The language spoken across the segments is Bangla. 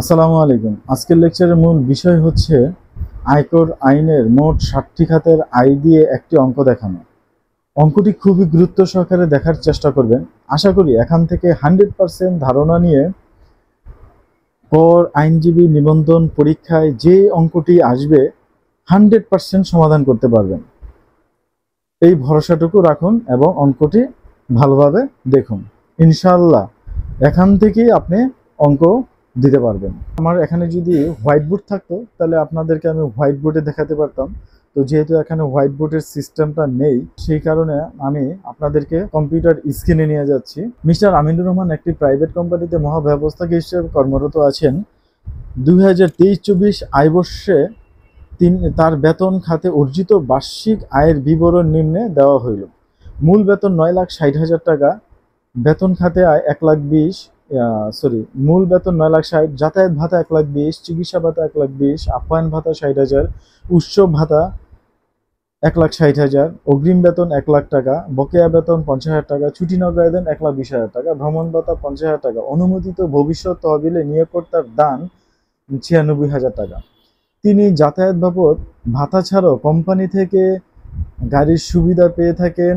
আসসালামু আলাইকুম আজকের লেকচারের মূল বিষয় হচ্ছে আয়কর আইনের মোট ষাটটি খাতের আয় দিয়ে একটি অঙ্ক দেখানো অঙ্কটি খুবই গুরুত্ব সহকারে দেখার চেষ্টা করবেন আশা করি এখান থেকে হান্ড্রেড পারসেন্ট ধারণা নিয়ে পর আইনজীবী নিবন্ধন পরীক্ষায় যে অঙ্কটি আসবে হান্ড্রেড পারসেন্ট সমাধান করতে পারবেন এই ভরসাটুকু রাখুন এবং অঙ্কটি ভালোভাবে দেখুন ইনশাল্লাহ এখান থেকেই আপনি অঙ্ক দিতে পারবেন আমার এখানে যদি হোয়াইট বোর্ড থাকতো তাহলে আপনাদেরকে আমি হোয়াইট বোর্ডে দেখাতে পারতাম তো যেহেতু এখানে হোয়াইট বোর্ডের সিস্টেমটা নেই সেই কারণে আমি আপনাদেরকে কম্পিউটার স্ক্রিনে নিয়ে যাচ্ছি মিস্টার আমিনুর রহমান একটি প্রাইভেট কোম্পানিতে মহাব্যবস্থাক হিসেবে কর্মরত আছেন দুই হাজার তেইশ চব্বিশ আয়বর্ষে তিন তার বেতন খাতে অর্জিত বার্ষিক আয়ের বিবরণ নিম্নে দেওয়া হইল মূল বেতন নয় লাখ ষাট হাজার টাকা বেতন খাতে আয় এক লাখ বিশ সরি মূল বেতন নয় লাখ ষাট যাতায়াত ভাতা এক লাখ বিশ চিকিৎসা ভাতা এক লাখ বিশ আপ্যায়ন ভাতা ষাট হাজার উৎসব ভাতা এক লাখ ষাট হাজার অগ্রিম বেতন এক লাখ টাকা বকেয়া বেতন পঞ্চাশ হাজার টাকা ছুটি নগরায়দান এক লাখ বিশ হাজার টাকা ভ্রমণ ভাতা পঞ্চাশ হাজার টাকা অনুমোদিত ভবিষ্যৎ তহবিলে নিয়োগকর্তার দান ছিয়ানব্বই হাজার টাকা তিনি যাতায়াত বাবদ ভাতা ছাড়াও কোম্পানি থেকে গাড়ির সুবিধা পেয়ে থাকেন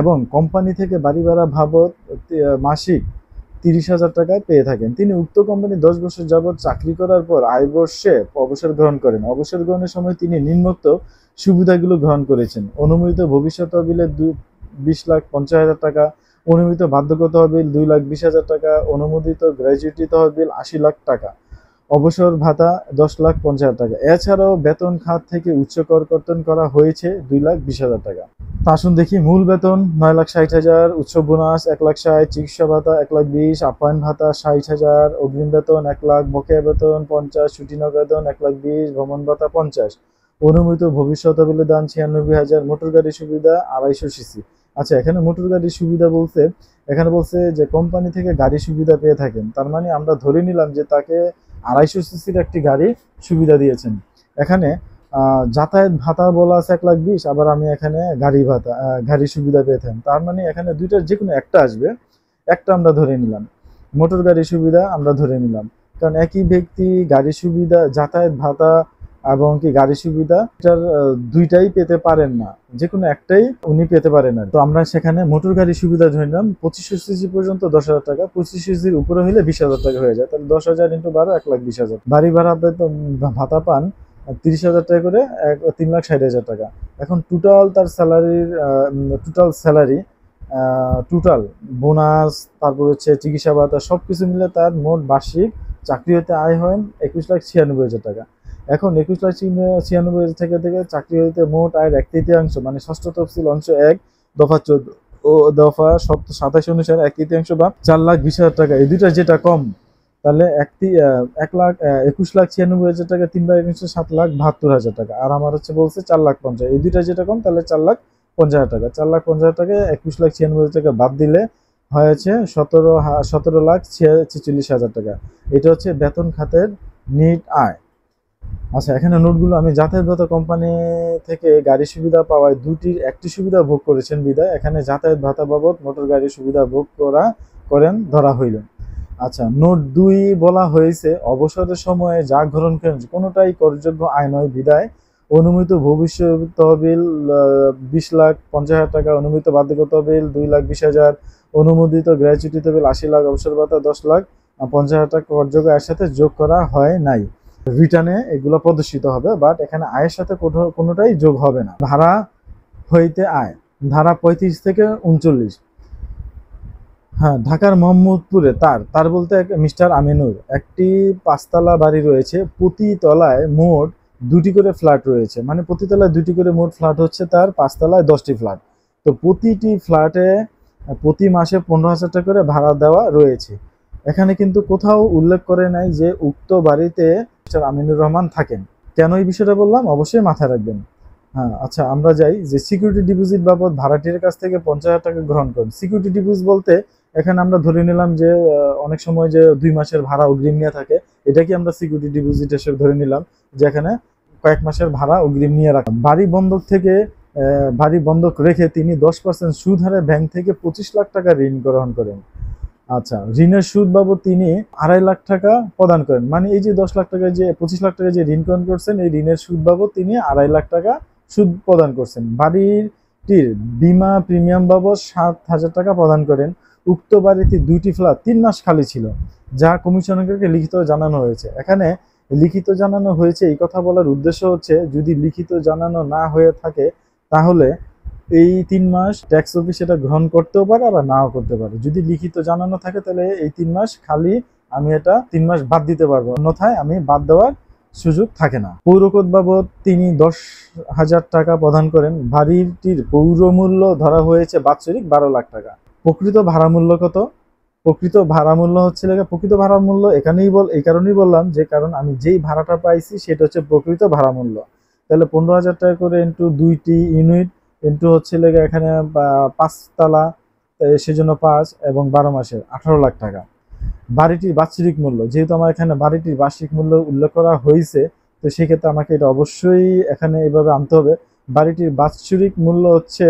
এবং কোম্পানি থেকে বাড়ি ভাড়া বাবদ মাসিক তিরিশ হাজার টাকায় পেয়ে থাকেন তিনি উক্ত কোম্পানি দশ বছর যাবৎ চাকরি করার পর আয়বর্ষে অবসর গ্রহণ করেন অবসর গ্রহণের সময় তিনি নিম্নোক্ত সুবিধাগুলো গ্রহণ করেছেন অনুমোদিত ভবিষ্যৎ তহবিলের দুই বিশ লাখ পঞ্চাশ হাজার টাকা অনুমোদিত বাধ্যগত তহবিল দুই লাখ বিশ হাজার টাকা অনুমোদিত গ্র্যাজুয়েটি তহবিল আশি লাখ টাকা অবসর ভাতা দশ লাখ পঞ্চাশ হাজার টাকা এছাড়াও বেতন খাত থেকে উচ্চ কর কর্তন করা হয়েছে দুই লাখ বিশ হাজার টাকা তা আসুন দেখি মূল বেতন নয় লাখ ষাট হাজার উচ্চ বোনাস এক লাখ ষাট চিকিৎসা ভাতা এক লাখ বিশ আপ্যায়ন ভাতা ষাট হাজার অগ্রিম বেতন এক লাখ বকেয়া বেতন পঞ্চাশ ছুটি নগদন এক লাখ বিশ ভ্রমণ ভাতা পঞ্চাশ অনুমিত ভবিষ্যৎ বলে দান ছিয়ানব্বই হাজার মোটর গাড়ির সুবিধা আড়াইশো সিসি আচ্ছা এখানে মোটর গাড়ির সুবিধা বলতে এখানে বলছে যে কোম্পানি থেকে গাড়ি সুবিধা পেয়ে থাকেন তার মানে আমরা ধরে নিলাম যে তাকে আড়াইশো সিসির একটি গাড়ি সুবিধা দিয়েছেন এখানে যাতায়াত ভাতা বলা আছে এক লাখ বিশ আবার আমি এখানে গাড়ি ভাতা গাড়ি সুবিধা পেয়েছেন তার মানে এখানে দুইটার যে কোনো একটা আসবে একটা আমরা ধরে নিলাম মোটর গাড়ি সুবিধা আমরা ধরে নিলাম কারণ একই ব্যক্তি গাড়ি সুবিধা যাতায়াত ভাতা এবং কি গাড়ি সুবিধা এটার দুইটাই পেতে পারেন না যে কোনো একটাই উনি পেতে পারেন না তো আমরা সেখানে মোটর গাড়ি সুবিধা ধরলাম পঁচিশশো সিসি পর্যন্ত দশ হাজার টাকা পঁচিশ সিসির উপরে হলে বিশ হাজার টাকা হয়ে যায় তাহলে দশ হাজার ইন্টু বারো এক লাখ বিশ হাজার বাড়ি ভাড়া ভাতা পান তিরিশ হাজার টাকা করে এক তিন লাখ ষাট হাজার টাকা এখন টোটাল তার স্যালারির টোটাল স্যালারি টোটাল বোনাস তারপর হচ্ছে চিকিৎসা ভাতা সব কিছু মিলে তার মোট বার্ষিক চাকরি হতে আয় হয় একুশ লাখ ছিয়ানব্বই হাজার টাকা এখন একুশ লাখ ছিয়ানব্বই থেকে থেকে চাকরি হইতে মোট আয়ের এক তৃতীয়াংশ মানে ষষ্ঠ তফসিল অংশ এক দফা চোদ্দ ও দফা সপ্ত সাতাশ অনুসারে এক তৃতীয়াংশ বা চার লাখ বিশ হাজার টাকা এই দুইটা যেটা কম তাহলে একটি এক লাখ একুশ লাখ ছিয়ানব্বই হাজার টাকা তিন লাখ একুশ সাত লাখ বাহাত্তর হাজার টাকা আর আমার হচ্ছে বলছে চার লাখ পঞ্চাশ এই দুইটা যেটা কম তাহলে চার লাখ পঞ্চাশ হাজার টাকা চার লাখ পঞ্চাশ হাজার টাকা একুশ লাখ ছিয়ানব্বই হাজার টাকা বাদ দিলে হয়েছে সতেরো সতেরো লাখ ছেচল্লিশ হাজার টাকা এটা হচ্ছে বেতন খাতের নিট আয় আচ্ছা এখানে নোটগুলো আমি যাতায়াতগত কোম্পানি থেকে গাড়ি সুবিধা পাওয়ায় দুটির একটি সুবিধা ভোগ করেছেন বিদায় এখানে যাতায়াত ভাতা বাবদ মোটর গাড়ির সুবিধা ভোগ করা করেন ধরা হইল আচ্ছা নোট দুই বলা হয়েছে অবসরের সময়ে যা গ্রহণ করেন কোনোটাই করযোগ্য আয় নয় বিদায় অনুমিত ভবিষ্যৎ তহবিল বিশ লাখ পঞ্চাশ হাজার টাকা অনুমিত বার্ধক্য তহবিল দুই লাখ বিশ হাজার অনুমোদিত গ্র্যাচুইটি তহবিল আশি লাখ অবসর ভাতা দশ লাখ পঞ্চাশ হাজার টাকা করযোগ্য এর সাথে যোগ করা হয় নাই রিটার্নে এগুলো প্রদর্শিত হবে বাট এখানে আয়ের সাথে কোনোটাই যোগ হবে না ধারা হইতে আয় ধারা পঁয়ত্রিশ থেকে উনচল্লিশ হ্যাঁ ঢাকার মোহাম্মদপুরে তার তার বলতে মিস্টার আমিনুর একটি পাঁচতলা বাড়ি রয়েছে প্রতি তলায় মোট দুটি করে ফ্ল্যাট রয়েছে মানে প্রতি তলায় দুটি করে মোট ফ্ল্যাট হচ্ছে তার পাঁচতলায় দশটি ফ্ল্যাট তো প্রতিটি ফ্ল্যাটে প্রতি মাসে পনেরো হাজার টাকা করে ভাড়া দেওয়া রয়েছে এখানে কিন্তু কোথাও উল্লেখ করে নাই যে উক্ত বাড়িতে আমিনুর রহমান থাকেন কেন এই বিষয়টা বললাম অবশ্যই মাথায় রাখবেন হ্যাঁ আচ্ছা আমরা যাই যে সিকিউরিটি ডিপোজিট বাবদ ভাড়াটির কাছ থেকে পঞ্চাশ হাজার টাকা গ্রহণ করেন সিকিউরিটি ডিপোজিট বলতে এখানে আমরা ধরে নিলাম যে অনেক সময় যে দুই মাসের ভাড়া অগ্রিম নিয়ে থাকে এটা কি আমরা সিকিউরিটি ডিপোজিট হিসেবে ধরে নিলাম যেখানে কয়েক মাসের ভাড়া অগ্রিম নিয়ে রাখা বাড়ি বন্ধক থেকে বাড়ি বন্ধক রেখে তিনি দশ পার্সেন্ট সুদ হারে ব্যাংক থেকে পঁচিশ লাখ টাকা ঋণ গ্রহণ করেন আচ্ছা ঋণের সুদ বাবদ তিনি আড়াই লাখ টাকা প্রদান করেন মানে এই যে দশ লাখ টাকা যে পঁচিশ লাখ টাকা যে ঋণ প্রদান করছেন এই ঋণের সুদ বাবদ তিনি আড়াই লাখ টাকা সুদ প্রদান করছেন বাড়িটির বিমা প্রিমিয়াম বাবদ সাত হাজার টাকা প্রদান করেন উক্ত বাড়িতে দুইটি ফ্ল্যাট তিন মাস খালি ছিল যা কমিশনারকে লিখিত জানানো হয়েছে এখানে লিখিত জানানো হয়েছে এই কথা বলার উদ্দেশ্য হচ্ছে যদি লিখিত জানানো না হয়ে থাকে তাহলে এই তিন মাস ট্যাক্স অফিস এটা গ্রহণ করতেও পারে আবার নাও করতে পারে যদি লিখিত জানানো থাকে তাহলে এই তিন মাস খালি আমি এটা তিন মাস বাদ দিতে পারবো অন্যথায় আমি বাদ দেওয়ার সুযোগ থাকে না পৌরকোদ বাবদ তিনি দশ হাজার টাকা প্রদান করেন বাড়িটির পৌরমূল্য ধরা হয়েছে বাৎসরিক বারো লাখ টাকা প্রকৃত ভাড়া মূল্য কত প্রকৃত ভাড়া মূল্য হচ্ছে প্রকৃত ভাড়া মূল্য এখানেই বল এই কারণেই বললাম যে কারণ আমি যেই ভাড়াটা পাইছি সেটা হচ্ছে প্রকৃত ভাড়া মূল্য তাহলে পনেরো হাজার টাকা করে ইন্টু দুইটি ইউনিট কিন্তু হচ্ছে লেগে এখানে পাঁচতলা সেজন্য পাঁচ এবং বারো মাসের আঠারো লাখ টাকা বাড়িটির বাৎসরিক মূল্য যেহেতু আমার এখানে বাড়িটির বার্ষিক মূল্য উল্লেখ করা হয়েছে তো সেক্ষেত্রে আমাকে এটা অবশ্যই এখানে এইভাবে আনতে হবে বাড়িটির বাৎসরিক মূল্য হচ্ছে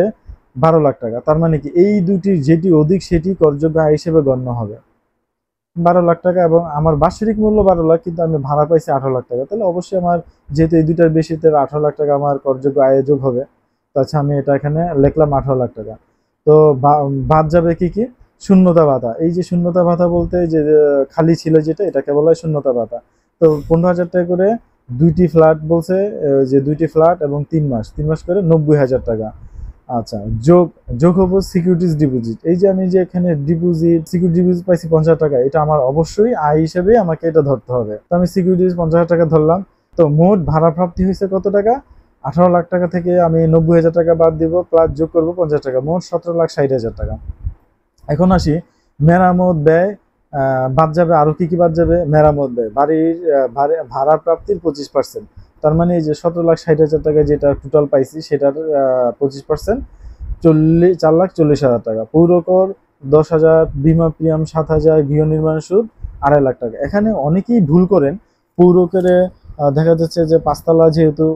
বারো লাখ টাকা তার মানে কি এই দুটির যেটি অধিক সেটি করযোগ্য আয় হিসেবে গণ্য হবে বারো লাখ টাকা এবং আমার বার্ষিক মূল্য বারো লাখ কিন্তু আমি ভাড়া পাইছি আঠারো লাখ টাকা তাহলে অবশ্যই আমার যেহেতু এই দুটার বেশি তাহলে আঠারো লাখ টাকা আমার করযোগ্য আয়োজক হবে তাছাড়া আমি এটা এখানে লেখলাম আঠারো লাখ টাকা তো বাদ যাবে কি কি শূন্যতা ভাতা এই যে শূন্যতা ভাতা বলতে যে খালি ছিল যেটা এটাকে বলা হয় শূন্যতা ভাতা তো পনেরো হাজার টাকা করে দুইটি ফ্ল্যাট বলছে যে দুইটি ফ্ল্যাট এবং তিন মাস তিন মাস করে নব্বই হাজার টাকা আচ্ছা যোগ যোগ হবো সিকিউরিটিস ডিপোজিট এই যে আমি যে এখানে ডিপোজিট সিকিউরিটি ডিপোজিট পাইছি পঞ্চাশ টাকা এটা আমার অবশ্যই আয় হিসেবে আমাকে এটা ধরতে হবে তো আমি সিকিউরিটিস পঞ্চাশ টাকা ধরলাম তো মোট ভাড়া প্রাপ্তি হয়েছে কত টাকা আঠারো লাখ টাকা থেকে আমি নব্বই হাজার টাকা বাদ দিব প্লাস যোগ করব পঞ্চাশ টাকা মোট সতেরো লাখ ষাট হাজার টাকা এখন আসি মেরামত ব্যয় বাদ যাবে আরও কী কী বাদ যাবে মেরামত ব্যয় বাড়ির ভাড়া প্রাপ্তির পঁচিশ পার্সেন্ট তার মানে এই যে সতেরো লাখ ষাট হাজার টাকা যেটা টোটাল পাইছি সেটার পঁচিশ পার্সেন্ট চল্লিশ চার লাখ চল্লিশ হাজার টাকা পৌরকর দশ হাজার বিমা প্রিয়াম সাত হাজার গৃহ নির্মাণ সুদ আড়াই লাখ টাকা এখানে অনেকেই ভুল করেন পৌরকরে দেখা যাচ্ছে যে পাঁচতলা যেহেতু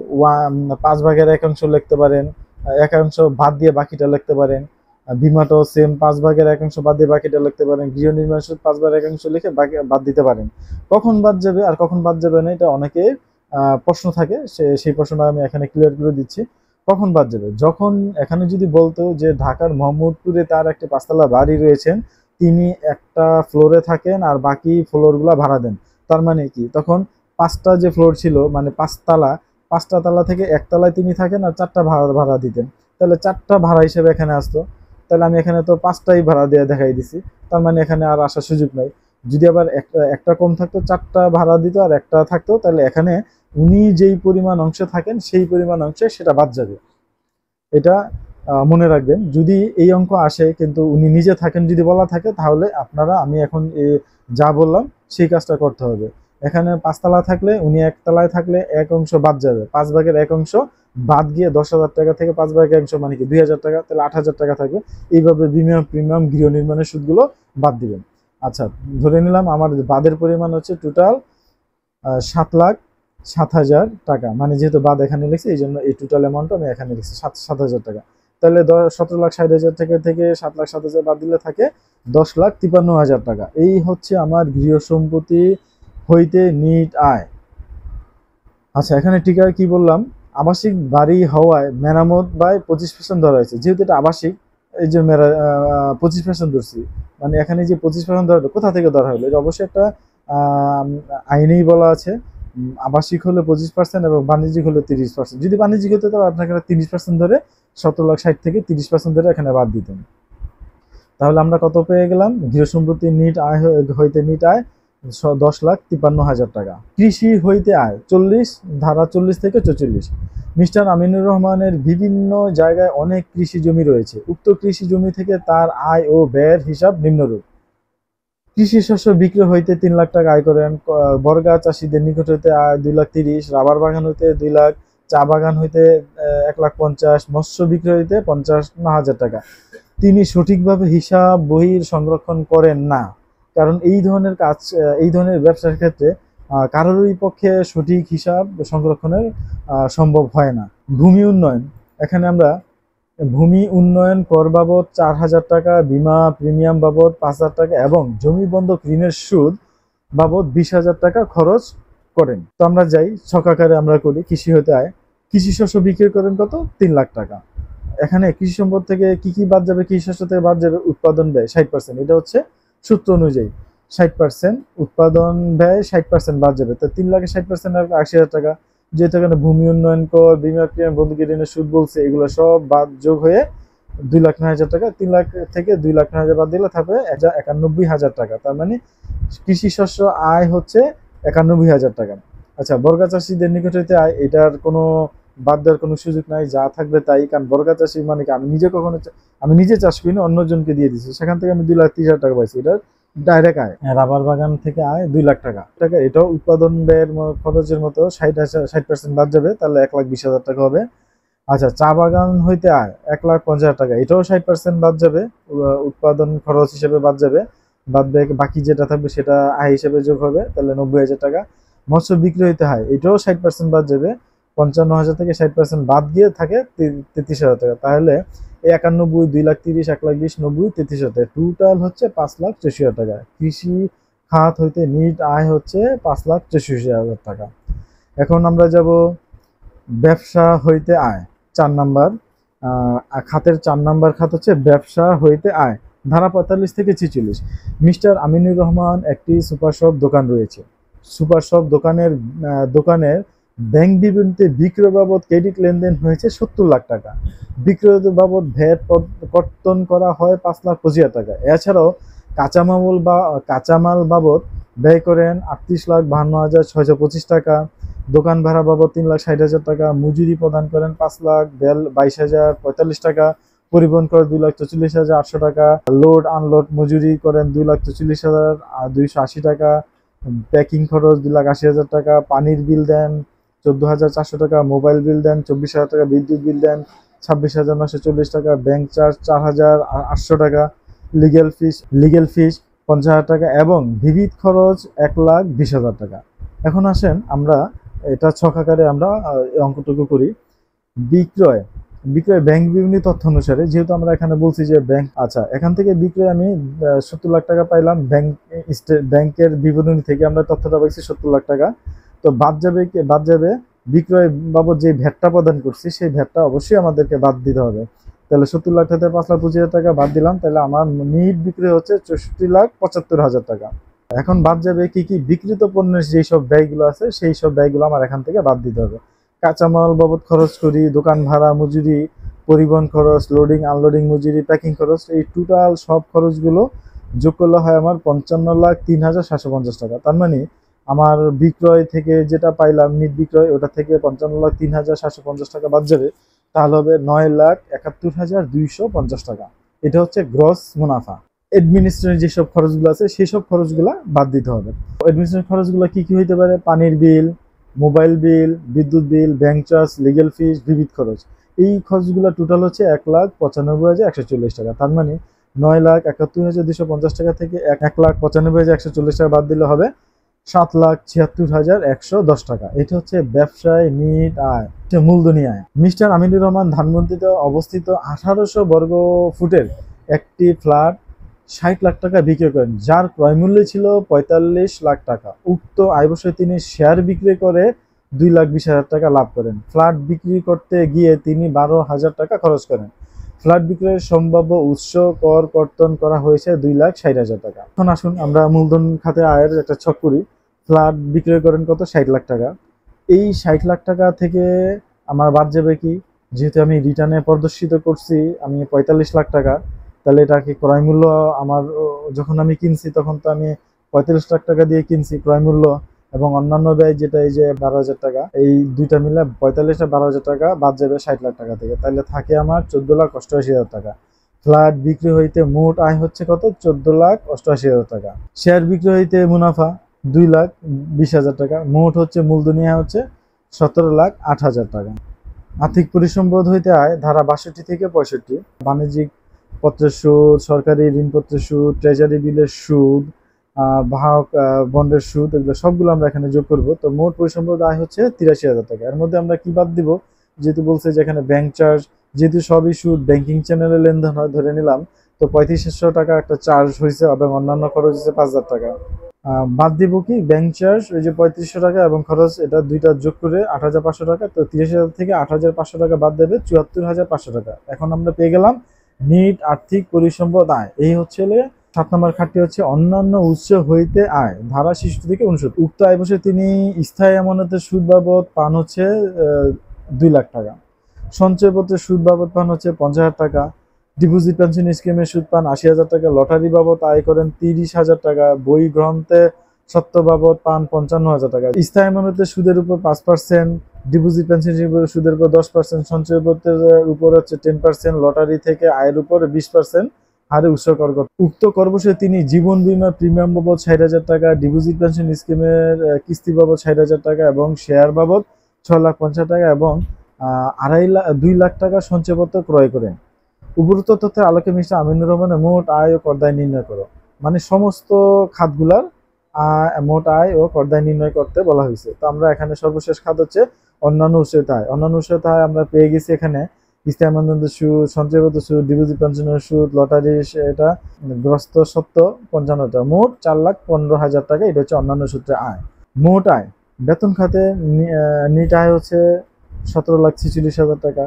পাঁচ ভাগের একাংশ লিখতে পারেন একাংশ বাদ দিয়ে বাকিটা লিখতে পারেন বিমাটাও সেম পাঁচ ভাগের একাংশ বাদ দিয়ে বাকিটা লিখতে পারেন গৃহ নির্মাণ সুদ পাঁচ ভাগের একাংশ লিখে বাকি বাদ দিতে পারেন কখন বাদ যাবে আর কখন বাদ যাবে না এটা অনেকের প্রশ্ন থাকে সে সেই প্রশ্নটা আমি এখানে ক্লিয়ার করে দিচ্ছি কখন বাদ যাবে যখন এখানে যদি বলতো যে ঢাকার মোহাম্মদপুরে তার একটি পাঁচতলা বাড়ি রয়েছেন তিনি একটা ফ্লোরে থাকেন আর বাকি ফ্লোরগুলো ভাড়া দেন তার মানে কি তখন পাঁচটা যে ফ্লোর ছিল মানে পাঁচতলা পাঁচটা তালা থেকে একতলায় তিনি থাকেন আর চারটা ভাড়া ভাড়া দিতেন তাহলে চারটা ভাড়া হিসেবে এখানে আসতো তাহলে আমি এখানে তো পাঁচটাই ভাড়া দেওয়া দেখাই দিছি তার মানে এখানে আর আসার সুযোগ নাই যদি আবার একটা একটা কম থাকতো চারটা ভাড়া দিত আর একটা থাকতো তাহলে এখানে উনি যেই পরিমাণ অংশে থাকেন সেই পরিমাণ অংশে সেটা বাদ যাবে এটা মনে রাখবেন যদি এই অঙ্ক আসে কিন্তু উনি নিজে থাকেন যদি বলা থাকে তাহলে আপনারা আমি এখন যা বললাম সেই কাজটা করতে হবে এখানে পাঁচতলা থাকলে উনি একতলায় থাকলে এক অংশ বাদ যাবে পাঁচ ভাগের এক অংশ বাদ গিয়ে দশ হাজার টাকা থেকে পাঁচ ভাগের অংশ মানে কি দুই হাজার টাকা তাহলে আট হাজার টাকা থাকবে এইভাবে বিমিয়াম প্রিমিয়াম গৃহ নির্মাণের সুদগুলো বাদ দিবেন আচ্ছা ধরে নিলাম আমার বাদের পরিমাণ হচ্ছে টোটাল সাত লাখ সাত হাজার টাকা মানে যেহেতু বাদ এখানে লিখছে এই জন্য এই টোটাল অ্যামাউন্ট আমি এখানে লিখছি সাত সাত হাজার টাকা তাহলে সতেরো লাখ ষাট হাজার থেকে থেকে সাত লাখ সাত হাজার বাদ দিলে থাকে দশ লাখ তিপান্ন হাজার টাকা এই হচ্ছে আমার গৃহ সম্পত্তি হইতে নিট আয় আচ্ছা এখানে টিকায় কি বললাম আবাসিক বাড়ি হওয়ায় মেরামত বায় পঁচিশ পার্সেন্ট ধরা হয়েছে যেহেতু এটা আবাসিক এই যে মেরা পঁচিশ পার্সেন্ট ধরছি মানে এখানে যে পঁচিশ পার্সেন্ট ধরা হলো কোথা থেকে ধরা হলো এটা অবশ্যই একটা আইনেই বলা আছে আবাসিক হলে পঁচিশ পার্সেন্ট এবং বাণিজ্যিক হলে তিরিশ পার্সেন্ট যদি বাণিজ্যিক হতো তাহলে আপনাকে তিরিশ পার্সেন্ট ধরে সতেরো লাখ ষাট থেকে তিরিশ পার্সেন্ট ধরে এখানে বাদ দিতেন তাহলে আমরা কত পেয়ে গেলাম গৃহসম্পত্তি নিট আয় হইতে নিট আয় দশ লাখ তিপ্পান্ন হাজার টাকা কৃষি হইতে আয় চল্লিশ ধারা চল্লিশ থেকে চৌচল্লিশ মিস্টার আমিনুর রহমানের বিভিন্ন জায়গায় অনেক কৃষি জমি রয়েছে উক্ত কৃষি জমি থেকে তার আয় ও ব্যয়ের হিসাব নিম্নরূপ কৃষি শস্য বিক্রি হইতে তিন লাখ টাকা আয় করেন বর্গা চাষিদের নিকট হইতে আয় দুই লাখ তিরিশ রাবার বাগান হইতে দুই লাখ চা বাগান হইতে এক লাখ পঞ্চাশ মৎস্য বিক্রি হইতে পঞ্চাশ হাজার টাকা তিনি সঠিকভাবে হিসাব বহির সংরক্ষণ করেন না কারণ এই ধরনের কাজ এই ধরনের ব্যবসার ক্ষেত্রে কারোরই পক্ষে সঠিক হিসাব সংরক্ষণের সম্ভব হয় না ভূমি উন্নয়ন এখানে আমরা ভূমি উন্নয়ন কর বাবদ চার হাজার টাকা বিমা প্রিমিয়াম বাবদ পাঁচ হাজার টাকা এবং জমি বন্ধক ঋণের সুদ বাবদ বিশ হাজার টাকা খরচ করেন তো আমরা যাই ছকাকারে আমরা করি কৃষি হতে আয় কৃষি শস্য বিক্রি করেন কত তিন লাখ টাকা এখানে কৃষি সম্পদ থেকে কি কি বাদ যাবে কৃষি শস্য থেকে বাদ যাবে উৎপাদন ব্যয় ষাট পার্সেন্ট এটা হচ্ছে সূত্র অনুযায়ী ষাট পার্সেন্ট উৎপাদন ব্যয় ষাট পার্সেন্ট বাদ যাবে তো তিন লাখে ষাট পার্সেন্ট আশি হাজার টাকা যেহেতু এখানে ভূমি উন্নয়ন কর বিমা প্রিয়ম বন্ধুকে ঋণের সুদ বলছে এগুলো সব বাদ যোগ হয়ে দুই লাখ নয় হাজার টাকা তিন লাখ থেকে দুই লাখ নয় হাজার বাদ দিলে থাকবে একানব্বই হাজার টাকা তার মানে কৃষি শস্য আয় হচ্ছে একানব্বই হাজার টাকা আচ্ছা বর্গা চাষিদের নিকট হইতে আয় এটার কোনো বাদ দেওয়ার কোনো সুযোগ নাই যা থাকবে তাই কারণ বরগা চাষি মানে আমি নিজে কখনো আমি নিজে চাষ করি না অন্যজনকে দিয়ে দিচ্ছি সেখান থেকে আমি দুই লাখ তিরিশ টাকা পাইছি এটা ডাইরেক্ট আয় হ্যাঁ, রাবার বাগান থেকে আয় দুই লাখ টাকা টাকা এটাও উৎপাদন ব্যয়ের খরচের মতো ষাট ষাট পার্সেন্ট বাদ যাবে তাহলে এক লাখ বিশ হাজার টাকা হবে আচ্ছা চা বাগান হইতে আয় এক লাখ পঞ্চাশ হাজার টাকা এটাও ষাট পার্সেন্ট বাদ যাবে উৎপাদন খরচ হিসেবে বাদ যাবে বাদ বাকি যেটা থাকবে সেটা আয় হিসেবে যোগ হবে তাহলে নব্বই হাজার টাকা মৎস্য বিক্রি হইতে হয় এটাও ষাট পার্সেন্ট বাদ যাবে পঞ্চান্ন হাজার থেকে ষাট পার্সেন্ট বাদ দিয়ে থাকে তেত্রিশ হাজার টাকা তাহলে এই একানব্বই দুই লাখ তিরিশ এক লাখ বিশ নব্বই তেত্রিশ হাজার টোটাল হচ্ছে পাঁচ লাখ চৌষি হাজার টাকা কৃষি খাত হইতে নিট আয় হচ্ছে পাঁচ লাখ চৌষট্টি হাজার টাকা এখন আমরা যাব ব্যবসা হইতে আয় চার নাম্বার খাতের চার নাম্বার খাত হচ্ছে ব্যবসা হইতে আয় ধারা পঁয়তাল্লিশ থেকে ছিচল্লিশ মিস্টার আমিনুর রহমান একটি সুপার শপ দোকান রয়েছে সুপার শপ দোকানের দোকানের ব্যাংক বিবৃতিতে বিক্রয় বাবদ ক্রেডিট লেনদেন হয়েছে সত্তর লাখ টাকা বিক্রয় বাবদ ভ্যাট কর্তন করা হয় পাঁচ লাখ পঁচিশ টাকা এছাড়াও কাঁচামাল বা কাঁচামাল বাবদ ব্যয় করেন আটত্রিশ লাখ বাহান্ন হাজার ছয়শো পঁচিশ টাকা দোকান ভাড়া বাবদ তিন লাখ ষাট হাজার টাকা মজুরি প্রদান করেন পাঁচ লাখ বাইশ হাজার পঁয়তাল্লিশ টাকা পরিবহন করেন দুই লাখ চল্লিশ হাজার আটশো টাকা লোড আনলোড মজুরি করেন দুই লাখ চল্লিশ হাজার দুইশো আশি টাকা প্যাকিং খরচ দুই লাখ আশি হাজার টাকা পানির বিল দেন চোদ্দো হাজার চারশো টাকা মোবাইল বিল দেন চব্বিশ হাজার টাকা বিদ্যুৎ বিল দেন ছাব্বিশ হাজার নশো চল্লিশ টাকা ব্যাংক চার্জ চার হাজার আটশো টাকা লিগেল ফিস লিগেল ফিস পঞ্চাশ হাজার টাকা এবং বিবিধ খরচ এক লাখ বিশ হাজার টাকা এখন আসেন আমরা এটা ছকাকারে আমরা অঙ্কটুকু করি বিক্রয় বিক্রয় ব্যাংক বিবরণী তথ্য অনুসারে যেহেতু আমরা এখানে বলছি যে ব্যাংক আচ্ছা এখান থেকে বিক্রয় আমি সত্তর লাখ টাকা পাইলাম ব্যাংক ব্যাংকের বিবরণী থেকে আমরা তথ্যটা পাইছি সত্তর লাখ টাকা তো বাদ যাবে কে বাদ যাবে বিক্রয় বাবদ যে ভ্যাটটা প্রদান করছি সেই ভ্যাটটা অবশ্যই আমাদেরকে বাদ দিতে হবে তাহলে সত্তর লাখ থেকে পাঁচ লাখ পঁচিশ হাজার টাকা বাদ দিলাম তাহলে আমার নিট বিক্রয় হচ্ছে চৌষট্টি লাখ পঁচাত্তর হাজার টাকা এখন বাদ যাবে কি কি বিক্রিত পণ্যের যেই সব ব্যয়গুলো আছে সেই সব ব্যয়গুলো আমার এখান থেকে বাদ দিতে হবে কাঁচামাল বাবদ খরচ করি দোকান ভাড়া মজুরি পরিবহন খরচ লোডিং আনলোডিং মজুরি প্যাকিং খরচ এই টোটাল সব খরচগুলো যোগ করলে হয় আমার পঞ্চান্ন লাখ তিন হাজার সাতশো পঞ্চাশ টাকা তার মানে আমার বিক্রয় থেকে যেটা পাইলাম নিট বিক্রয় ওটা থেকে পঞ্চান্ন লাখ তিন হাজার সাতশো পঞ্চাশ টাকা বাদ যাবে তাহলে হবে নয় লাখ একাত্তর হাজার দুইশো পঞ্চাশ টাকা এটা হচ্ছে গ্রস মুনাফা অ্যাডমিনিস্ট্রেশনের যেসব খরচগুলো আছে সেসব খরচগুলো বাদ দিতে হবে অ্যাডমিনিস্ট্রেশন খরচগুলো কী কী হইতে পারে পানির বিল মোবাইল বিল বিদ্যুৎ bill bank charge legal fees বিবিধ খরচ এই খরচগুলো টোটাল হচ্ছে এক লাখ পঁচানব্বই হাজার একশো চল্লিশ টাকা তার মানে নয় লাখ একাত্তর হাজার দুশো পঞ্চাশ টাকা থেকে এক লাখ পঁচানব্বই হাজার একশো চল্লিশ টাকা বাদ দিলে হবে সাত লাখ ছিয়াত্তর হাজার একশো দশ টাকা এটা হচ্ছে ব্যবসায় নিট আয় মূলধনী আয় মিস্টার আমিনুর রহমান ধানমন্ডিতে অবস্থিত আঠারোশো বর্গ ফুটের একটি ফ্ল্যাট ষাট লাখ টাকা বিক্রয় করেন যার ক্রয়মূল্য ছিল পঁয়তাল্লিশ লাখ টাকা উক্ত আয় বছরে তিনি শেয়ার বিক্রি করে দুই লাখ বিশ হাজার টাকা লাভ করেন ফ্ল্যাট বিক্রি করতে গিয়ে তিনি বারো হাজার টাকা খরচ করেন ফ্ল্যাট বিক্রয়ের সম্ভাব্য উৎস কর কর্তন করা হয়েছে দুই লাখ ষাট হাজার টাকা এখন আসুন আমরা মূলধন খাতে আয়ের একটা ছক করি ফ্ল্যাট বিক্রয় করেন কত ষাট লাখ টাকা এই ষাট লাখ টাকা থেকে আমার বাদ যাবে কি যেহেতু আমি রিটার্নে প্রদর্শিত করছি আমি পঁয়তাল্লিশ লাখ টাকা তাহলে এটাকে ক্রয় মূল্য আমার যখন আমি কিনছি তখন তো আমি পঁয়তাল্লিশ লাখ টাকা দিয়ে কিনছি ক্রয় মূল্য এবং অন্যান্য ব্যয় যেটা এই যে বারো হাজার টাকা এই দুইটা মিলে পঁয়তাল্লিশ বারো হাজার টাকা বাদ যাবে ষাট লাখ টাকা থেকে তাহলে থাকে আমার চোদ্দ লাখ অষ্টআশি হাজার টাকা ফ্ল্যাট বিক্রি হইতে মোট আয় হচ্ছে কত চোদ্দ লাখ অষ্টআশি হাজার টাকা শেয়ার বিক্রি হইতে মুনাফা দুই লাখ বিশ হাজার টাকা মোট হচ্ছে মূলধনিয়া হচ্ছে সতেরো লাখ আট হাজার টাকা আর্থিক পরিসম্পদ হইতে আয় ধারা বাষট্টি থেকে পঁয়ষট্টি বাণিজ্যিক পত্রের সুদ সরকারি ঋণপত্রের সুদ ট্রেজারি বিলের সুদ বাহক বন্ডের সুদ এগুলো সবগুলো আমরা এখানে যোগ করব তো মোট পরিসম্পদ আয় হচ্ছে তিরাশি হাজার টাকা এর মধ্যে আমরা কি বাদ দিব যেহেতু বলছে যে এখানে ব্যাংক চার্জ যেহেতু সবই সুদ ব্যাংকিং চ্যানেলে লেনদেন হয় ধরে নিলাম তো পঁয়ত্রিশশো টাকা একটা চার্জ হয়েছে এবং অন্যান্য খরচ হয়েছে পাঁচ হাজার টাকা বাদ দিব কি ব্যাংক চার্জ ওই যে পঁয়ত্রিশশো টাকা এবং খরচ এটা দুইটা যোগ করে আট হাজার পাঁচশো টাকা তো তিরিশ হাজার থেকে আট হাজার পাঁচশো টাকা বাদ দেবে চুয়াত্তর হাজার পাঁচশো টাকা এখন আমরা পেয়ে গেলাম নিট আর্থিক পরিসম্পদ আয় এই হচ্ছে সাত নম্বর খাটটি হচ্ছে অন্যান্য উৎস হইতে আয় ধারা শিশু থেকে অনুষদ উক্ত আয় বসে তিনি স্থায়ী আমানতের সুদ বাবদ পান হচ্ছে দুই লাখ টাকা সঞ্চয়পত্রের সুদ বাবদ পান হচ্ছে পঞ্চাশ টাকা ডিপোজিট পেনশন স্কিমের সুদ পান আশি হাজার টাকা লটারি বাবদ আয় করেন তিরিশ হাজার টাকা বই গ্রন্থে সত্য বাবদ পান পঞ্চান্ন হাজার টাকা স্থায়ী মানতে সুদের উপর পাঁচ পার্সেন্ট ডিপোজিট পেনশন সুদের উপর দশ পার্সেন্ট সঞ্চয়পত্রের উপর হচ্ছে টেন পার্সেন্ট লটারি থেকে আয়ের উপর বিশ পার্সেন্ট হারে উৎস কর উক্ত কর্মসে তিনি জীবন বীমা প্রিমিয়াম বাবদ ষাট হাজার টাকা ডিপোজিট পেনশন স্কিমের কিস্তি বাবদ ষাট হাজার টাকা এবং শেয়ার বাবদ ছ লাখ পঞ্চাশ টাকা এবং আড়াই লাখ দুই লাখ টাকা সঞ্চয়পত্র ক্রয় করেন উপরুক্ত তথ্যের আলোকে মিশে আমিনুর রহমানের মোট আয় ও করদায় নির্ণয় করো মানে সমস্ত খাতগুলার মোট আয় ও করদায় নির্ণয় করতে বলা হয়েছে তো আমরা এখানে সর্বশেষ খাত হচ্ছে অন্যান্য উৎসিত আয় অন্যান্য উৎসিত আয় আমরা পেয়ে গেছি এখানে ইস্তামানন্দ সুদ সঞ্চয়বদ্ধ সুদ ডিপোজিট পেনশনের সুদ লটারি এটা মানে গ্রস্ত সত্য পঞ্চান্নটা মোট চার লাখ পনেরো হাজার টাকা এটা হচ্ছে অন্যান্য সূত্রে আয় মোট আয় বেতন খাতে নিট আয় হচ্ছে সতেরো লাখ ছিচল্লিশ হাজার টাকা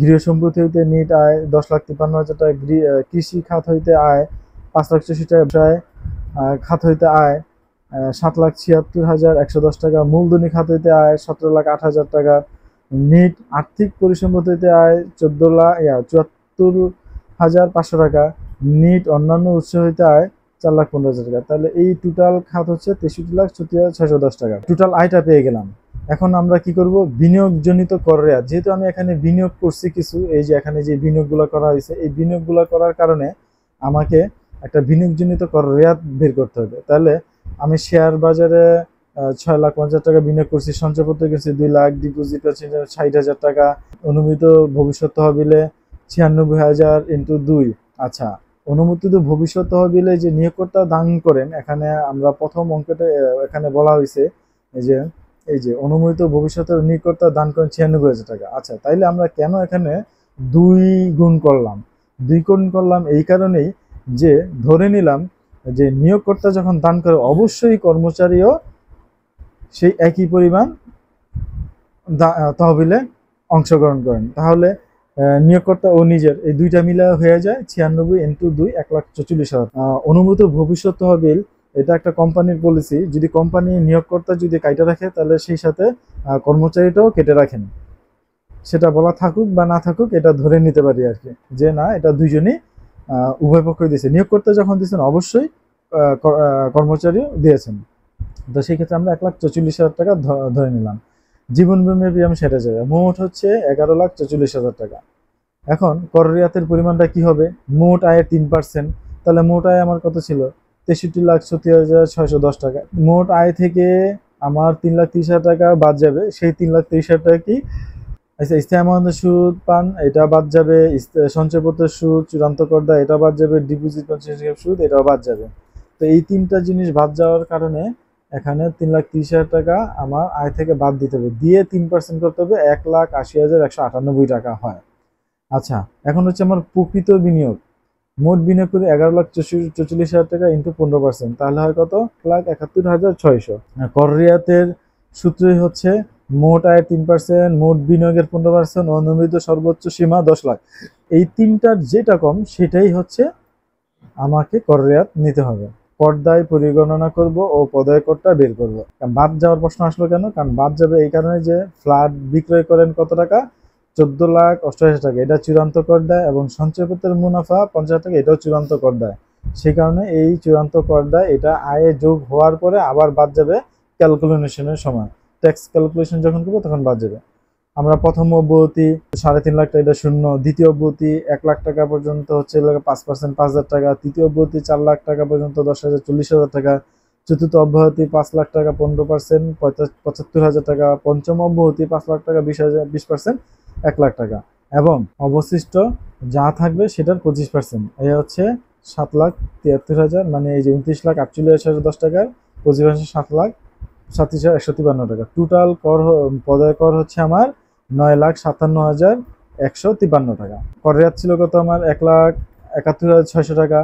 গৃহ সম্পত্তি হইতে নিট আয় দশ লাখ তিপ্পান্ন হাজার টাকা কৃষি খাত হইতে আয় পাঁচ লাখ চৌষট্টি টাকা ব্যবসায় খাত হইতে আয় সাত লাখ ছিয়াত্তর হাজার একশো দশ টাকা মূলধনী খাত হইতে আয় সতেরো লাখ আট হাজার টাকা নিট আর্থিক পরিসম্পত্তি হইতে আয় চোদ্দ লাখ চুয়াত্তর হাজার পাঁচশো টাকা নিট অন্যান্য উৎস হইতে আয় চার লাখ পনেরো হাজার টাকা তাহলে এই টোটাল খাত হচ্ছে তেষট্টি লাখ ছত্রিশ ছয়শো দশ টাকা টোটাল আয়টা পেয়ে গেলাম এখন আমরা কি করব বিনিয়োগজনিত কর রেয়াত যেহেতু আমি এখানে বিনিয়োগ করছি কিছু এই যে এখানে যে বিনিয়োগগুলো করা হয়েছে এই বিনিয়োগগুলো করার কারণে আমাকে একটা বিনিয়োগজনিত কর রেয়াত বের করতে হবে তাহলে আমি শেয়ার বাজারে ছয় লাখ পঞ্চাশ টাকা বিনিয়োগ করছি সঞ্চয়পত্র করছি দুই লাখ ডিপোজিট আছে ষাট হাজার টাকা অনুমিত ভবিষ্যৎ তহবিলে ছিয়ানব্বই হাজার ইন্টু দুই আচ্ছা অনুমোদিত ভবিষ্যৎ তহবিলে যে নিয়োগকর্তা দান করেন এখানে আমরা প্রথম অঙ্কটা এখানে বলা হয়েছে যে এই যে অনুমোদিত ভবিষ্যতের নিকটতা দান করেন ছিয়ানব্বই হাজার টাকা আচ্ছা তাইলে আমরা কেন এখানে দুই গুণ করলাম দুই গুণ করলাম এই কারণেই যে ধরে নিলাম যে নিয়োগকর্তা যখন দান করে অবশ্যই কর্মচারীও সেই একই পরিমাণ তহবিলে অংশগ্রহণ করেন তাহলে নিয়োগকর্তা ও নিজের এই দুইটা মিলা হয়ে যায় ছিয়ানব্বই ইন্টু দুই এক লাখ চচল্লিশ হাজার অনুমোদিত ভবিষ্যৎ তহবিল এটা একটা কোম্পানির পলিসি যদি কোম্পানি নিয়োগকর্তা যদি কাইটে রাখে তাহলে সেই সাথে কর্মচারীটাও কেটে রাখেন সেটা বলা থাকুক বা না থাকুক এটা ধরে নিতে পারি আর কি যে না এটা দুইজনই উভয় পক্ষই দিয়েছে নিয়োগকর্তা যখন দিয়েছেন অবশ্যই কর্মচারীও দিয়েছেন তো সেই ক্ষেত্রে আমরা এক লাখ চল্লিশ হাজার টাকা ধরে নিলাম জীবন বিমে বিএম সেরে যাবে মোট হচ্ছে এগারো লাখ চল্লিশ হাজার টাকা এখন কর রিয়াতের পরিমাণটা কি হবে মোট আয়ের তিন পার্সেন্ট তাহলে মোট আয় আমার কত ছিল তেষট্টি লাখ ছত্রিশ হাজার ছয়শো দশ টাকা মোট আয় থেকে আমার তিন লাখ তিরিশ হাজার টাকা বাদ যাবে সেই তিন লাখ তিরিশ হাজার টাকা কি আচ্ছা স্থায়ী সুদ পান এটা বাদ যাবে সঞ্চয়পত্র সুদ চূড়ান্ত করদা এটা বাদ যাবে ডিপোজিট সুদ এটাও বাদ যাবে তো এই তিনটা জিনিস বাদ যাওয়ার কারণে এখানে তিন লাখ তিরিশ হাজার টাকা আমার আয় থেকে বাদ দিতে হবে দিয়ে তিন পার্সেন্ট করতে হবে এক লাখ আশি হাজার একশো আটানব্বই টাকা হয় আচ্ছা এখন হচ্ছে আমার প্রকৃত বিনিয়োগ মোট বিনিয়োগ করে এগারো লাখ চল্লিশ হাজার টাকা ইন্টু পনেরো পার্সেন্ট তাহলে হয় কত লাখ একাত্তর হাজার ছয়শো কররিয়াতের সূত্রই হচ্ছে মোট আয় তিন পার্সেন্ট মোট বিনিয়োগের পনেরো পার্সেন্ট অনুমোদিত সর্বোচ্চ সীমা দশ লাখ এই তিনটার যেটা কম সেটাই হচ্ছে আমাকে কর নিতে হবে পর্দায় পরিগণনা করব ও পদয়করটা বের করব বাদ যাওয়ার প্রশ্ন আসলো কেন কারণ বাদ যাবে এই কারণে যে ফ্ল্যাট বিক্রয় করেন কত টাকা চোদ্দ লাখ অষ্টআশি টাকা এটা চূড়ান্ত কর দেয় এবং সঞ্চয়পত্রের মুনাফা পঞ্চাশ টাকা এটাও চূড়ান্ত কর দেয় সেই কারণে এই চূড়ান্ত কর দেয় এটা আয়ে যোগ হওয়ার পরে আবার বাদ যাবে ক্যালকুলেশনের সময় ট্যাক্স ক্যালকুলেশন যখন করবো তখন বাদ যাবে আমরা প্রথম অব্যতি সাড়ে তিন লাখ টাকা এটা শূন্য দ্বিতীয় অব্যতি এক লাখ টাকা পর্যন্ত হচ্ছে পাঁচ পার্সেন্ট পাঁচ হাজার টাকা তৃতীয় অব্যতি চার লাখ টাকা পর্যন্ত দশ হাজার চল্লিশ হাজার টাকা চতুর্থ অব্যাহতি পাঁচ লাখ টাকা পনেরো পার্সেন্ট পঁচাত্তর হাজার টাকা পঞ্চম অব্যাহতি পাঁচ লাখ টাকা বিশ হাজার বিশ পার্সেন্ট এক লাখ টাকা এবং অবশিষ্ট যা থাকবে সেটার পঁচিশ পার্সেন্ট এই হচ্ছে সাত লাখ তিয়াত্তর হাজার মানে এই যে উনত্রিশ লাখ আটচল্লিশ হাজার দশ টাকার পঁচিশ পার্সেন্ট সাত লাখ সাতত্রিশ হাজার একশো তিপান্ন টাকা টোটাল কর পদায় কর হচ্ছে আমার নয় লাখ সাতান্ন হাজার একশো তিপান্ন টাকা কর রেয়াত ছিল কত আমার এক লাখ একাত্তর হাজার ছয়শো টাকা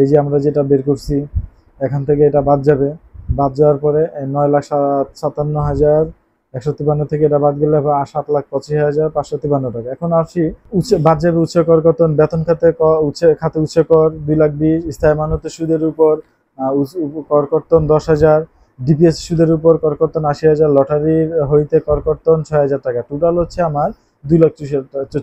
এই যে আমরা যেটা বের করছি এখান থেকে এটা বাদ যাবে বাদ যাওয়ার পরে নয় লাখ সাতান্ন হাজার একশো তিপ্পান্ন থেকে এটা বাদ গেলে সাত লাখ পঁচিশ হাজার পাঁচশো তিপ্পান্ন টাকা এখন আসি উচ্চ বাদ যাবে উচ্চ কর বেতন খাতে উচ্চ খাতে উচ্চ কর দুই লাখ বিশ স্থায়ী মানতে সুদের উপর করকর্তন দশ হাজার ডিপিএস সুদের উপর করকর্তন আশি হাজার লটারির হইতে করকর্তন কর্তন ছয় হাজার টাকা টোটাল হচ্ছে আমার দুই লাখ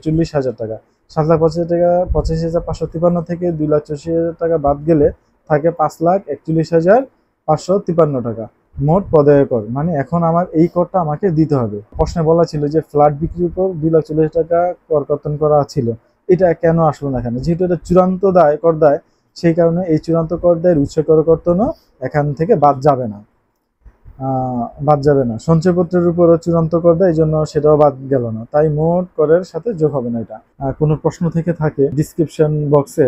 চল্লিশ হাজার টাকা সাত লাখ পঁচিশ টাকা পঁচিশ হাজার পাঁচশো তিপ্পান্ন থেকে দুই লাখ চল্লিশ হাজার টাকা বাদ গেলে থাকে পাঁচ লাখ একচল্লিশ হাজার পাঁচশো তিপ্পান্ন টাকা মোট পদায় কর মানে এখন আমার এই করটা আমাকে দিতে হবে প্রশ্নে বলা ছিল যে ফ্ল্যাট বিক্রির উপর দুই লাখ চল্লিশ টাকা কর কর্তন করা ছিল এটা কেন আসলো না এখানে যেহেতু এটা চূড়ান্ত দায় কর দায় সেই কারণে এই চূড়ান্ত কর দায়ের উৎস কর এখান থেকে বাদ যাবে না বাদ যাবে না সঞ্চয়পত্রের উপরও চূড়ান্ত কর দেয় এই জন্য সেটাও বাদ গেল না তাই মোট করের সাথে যোগ হবে না এটা কোনো প্রশ্ন থেকে থাকে ডিসক্রিপশন বক্সে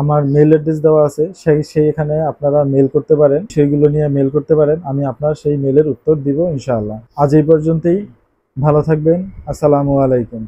আমার মেল অ্যাড্রেস দেওয়া আছে সেই সেই এখানে আপনারা মেল করতে পারেন সেইগুলো নিয়ে মেল করতে পারেন আমি আপনার সেই মেলের উত্তর দিব ইনশাআল্লাহ আজ এই পর্যন্তই ভালো থাকবেন আসসালামু আলাইকুম